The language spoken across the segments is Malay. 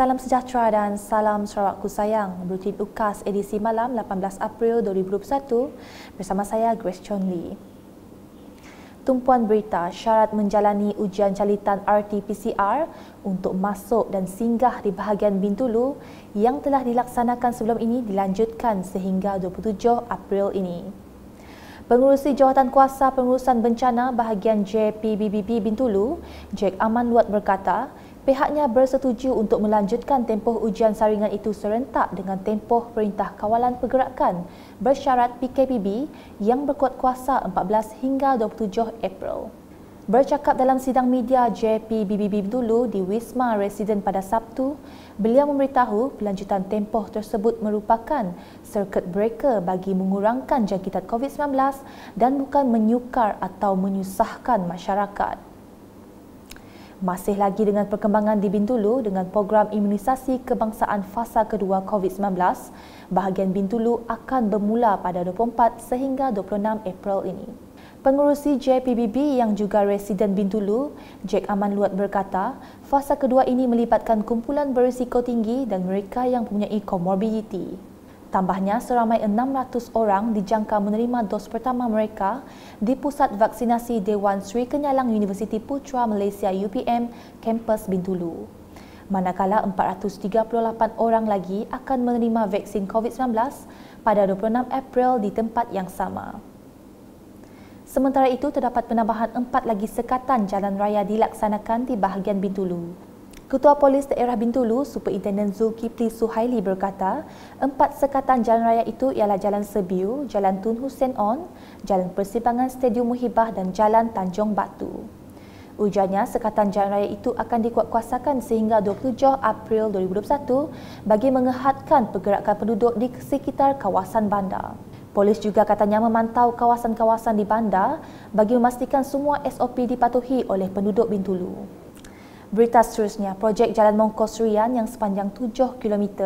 Salam sejahtera dan salam Sarawakku sayang. Berutin UKAS edisi malam 18 April 2021 bersama saya Grace Chong Lee. Tumpuan berita syarat menjalani ujian calitan RT-PCR untuk masuk dan singgah di bahagian Bintulu yang telah dilaksanakan sebelum ini dilanjutkan sehingga 27 April ini. Pengurusi Jawatan Kuasa Pengurusan Bencana Bahagian JPBBB Bintulu, Jack Aman Luat berkata, pihaknya bersetuju untuk melanjutkan tempoh ujian saringan itu serentak dengan tempoh Perintah Kawalan Pergerakan bersyarat PKPB yang berkuat kuasa 14 hingga 27 April. Bercakap dalam sidang media JPBBB dulu di Wisma Residen pada Sabtu, beliau memberitahu pelanjutan tempoh tersebut merupakan circuit breaker bagi mengurangkan jangkitan COVID-19 dan bukan menyukar atau menyusahkan masyarakat. Masih lagi dengan perkembangan di Bintulu dengan program imunisasi kebangsaan fasa kedua COVID-19, bahagian Bintulu akan bermula pada 24 sehingga 26 April ini. Pengurusi JPBB yang juga residen Bintulu, Jack Aman Luat berkata, fasa kedua ini melibatkan kumpulan berisiko tinggi dan mereka yang mempunyai komorbiditi. Tambahnya, seramai 600 orang dijangka menerima dos pertama mereka di Pusat Vaksinasi Dewan Sri Kenyalang Universiti Putra Malaysia UPM, Kampus Bintulu. Manakala 438 orang lagi akan menerima vaksin COVID-19 pada 26 April di tempat yang sama. Sementara itu, terdapat penambahan empat lagi sekatan jalan raya dilaksanakan di bahagian Bintulu. Ketua Polis Daerah Bintulu, Superintendent Zulkifli Suhaili berkata, empat sekatan jalan raya itu ialah Jalan Sebiu, Jalan Tun Hussein On, Jalan Persimpangan Stadium Muhibah dan Jalan Tanjung Batu. Ujarnya, sekatan jalan raya itu akan dikuatkuasakan sehingga 27 April 2021 bagi mengehadkan pergerakan penduduk di sekitar kawasan bandar. Polis juga katanya memantau kawasan-kawasan di bandar bagi memastikan semua SOP dipatuhi oleh penduduk Bintulu. Berita seterusnya, projek Jalan Mongkok Rian yang sepanjang 7 km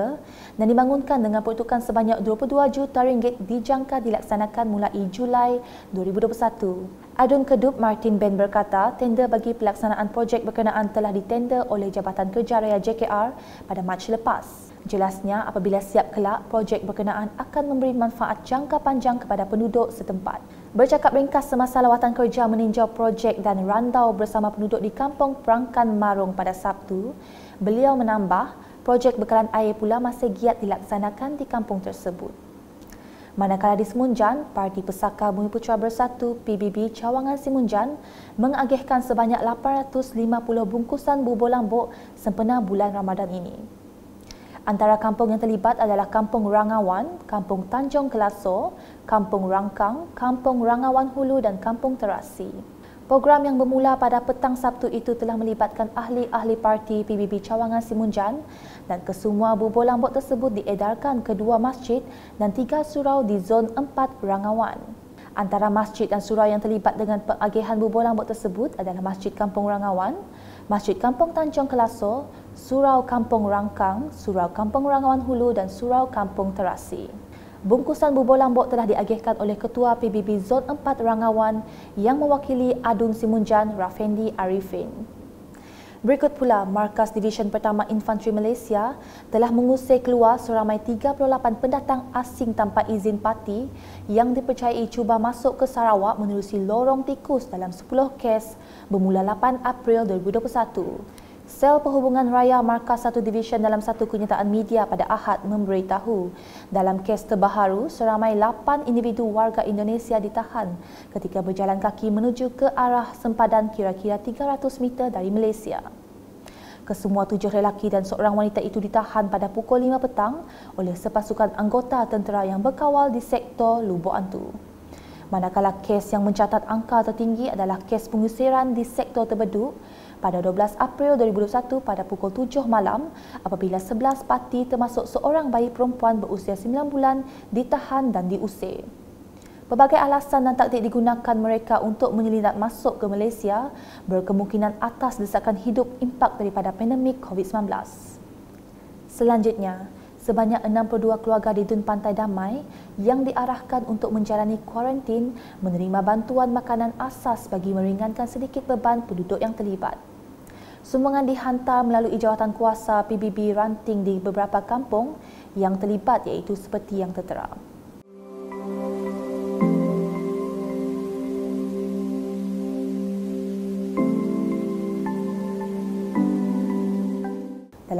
dan dibangunkan dengan peruntukan sebanyak 22 juta ringgit dijangka dilaksanakan mulai Julai 2021. Adun Kedup Martin Ben berkata, tender bagi pelaksanaan projek berkenaan telah ditender oleh Jabatan Kerja Raya JKR pada Mac lepas. Jelasnya, apabila siap kelak, projek berkenaan akan memberi manfaat jangka panjang kepada penduduk setempat bercakap ringkas semasa lawatan kerja meninjau projek dan randau bersama penduduk di kampung Perangkan Marung pada Sabtu, beliau menambah projek bekalan air pula masih giat dilaksanakan di kampung tersebut. Manakala di Simunjan, Parti Pesaka Bumi Putera Bersatu PBB Cawangan Simunjan mengagihkan sebanyak 850 bungkusan bubur lambuk sempena bulan Ramadan ini. Antara kampung yang terlibat adalah Kampung Rangawan, Kampung Tanjung Kelaso, Kampung Rangkang, Kampung Rangawan Hulu dan Kampung Terasi. Program yang bermula pada petang Sabtu itu telah melibatkan ahli-ahli parti PBB Cawangan Simunjan dan kesemua bubur lambuk tersebut diedarkan ke dua masjid dan tiga surau di zon 4 Rangawan. Antara masjid dan surau yang terlibat dengan pengagihan bubolang bot tersebut adalah Masjid Kampung Rangawan, Masjid Kampung Tanjung Kelaso, Surau Kampung Rangkang, Surau Kampung Rangawan Hulu dan Surau Kampung Terasi. Bungkusan bubulang bot telah diagihkan oleh Ketua PBB Zon 4 Rangawan yang mewakili Adun Simunjan Rafendi Arifin. Berikut pula, Markas Division Pertama Infanteri Malaysia telah mengusir keluar seramai 38 pendatang asing tanpa izin parti yang dipercayai cuba masuk ke Sarawak menerusi lorong tikus dalam 10 kes bermula 8 April 2021. Sel Perhubungan Raya Markas satu Division dalam satu kenyataan media pada Ahad memberitahu dalam kes terbaharu seramai 8 individu warga Indonesia ditahan ketika berjalan kaki menuju ke arah sempadan kira-kira 300 meter dari Malaysia. Kesemua tujuh lelaki dan seorang wanita itu ditahan pada pukul 5 petang oleh sepasukan anggota tentera yang berkawal di sektor Lubuk Antu. Manakala kes yang mencatat angka tertinggi adalah kes pengusiran di sektor Tebedu pada 12 April 2021 pada pukul 7 malam apabila 11 parti termasuk seorang bayi perempuan berusia 9 bulan ditahan dan diusir. Pelbagai alasan dan taktik digunakan mereka untuk menyelinap masuk ke Malaysia berkemungkinan atas desakan hidup impak daripada pandemik COVID-19. Selanjutnya, sebanyak 62 keluarga di Dun Pantai Damai yang diarahkan untuk menjalani kuarantin menerima bantuan makanan asas bagi meringankan sedikit beban penduduk yang terlibat. Sumbangan dihantar melalui jawatan kuasa PBB ranting di beberapa kampung yang terlibat iaitu seperti yang tertera.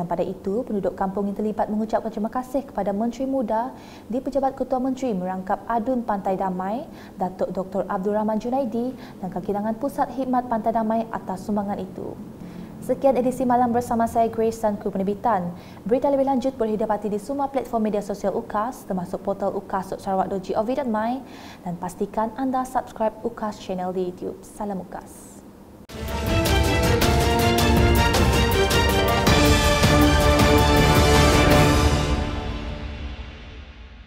Dalam pada itu, penduduk kampung yang terlibat mengucapkan terima kasih kepada Menteri Muda di Pejabat Ketua Menteri merangkap Adun Pantai Damai, Datuk Dr. Abdul Rahman Junaidi dan Kakinangan Pusat Hikmat Pantai Damai atas sumbangan itu. Sekian edisi malam bersama saya Grace dan kru penerbitan. Berita lebih lanjut boleh didapati di semua platform media sosial UKAS termasuk portal ukas.sarawak.gov.my dan pastikan anda subscribe UKAS channel di YouTube. Salam UKAS.